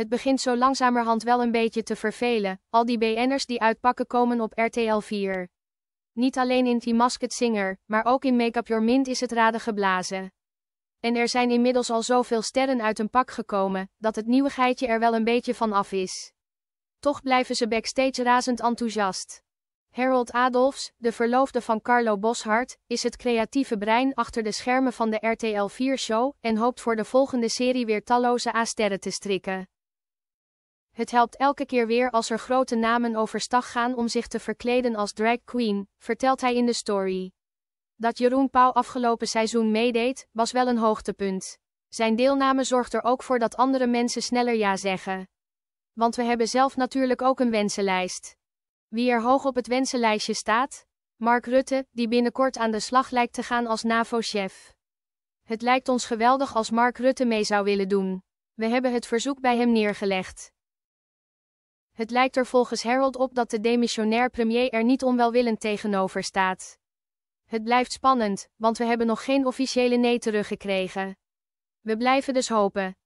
het begint zo langzamerhand wel een beetje te vervelen, al die BN'ers die uitpakken komen op RTL 4. Niet alleen in The Masked Singer, maar ook in Make Up Your Mind is het raden geblazen. En er zijn inmiddels al zoveel sterren uit een pak gekomen, dat het nieuwigheidje er wel een beetje van af is. Toch blijven ze backstage razend enthousiast. Harold Adolfs, de verloofde van Carlo Boshart, is het creatieve brein achter de schermen van de RTL 4-show en hoopt voor de volgende serie weer talloze A-sterren te strikken. Het helpt elke keer weer als er grote namen overstag gaan om zich te verkleden als drag queen, vertelt hij in de story. Dat Jeroen Pauw afgelopen seizoen meedeed, was wel een hoogtepunt. Zijn deelname zorgt er ook voor dat andere mensen sneller ja zeggen. Want we hebben zelf natuurlijk ook een wensenlijst. Wie er hoog op het wensenlijstje staat? Mark Rutte, die binnenkort aan de slag lijkt te gaan als NAVO-chef. Het lijkt ons geweldig als Mark Rutte mee zou willen doen. We hebben het verzoek bij hem neergelegd. Het lijkt er volgens Harold op dat de demissionair premier er niet onwelwillend tegenover staat. Het blijft spannend, want we hebben nog geen officiële nee teruggekregen. We blijven dus hopen.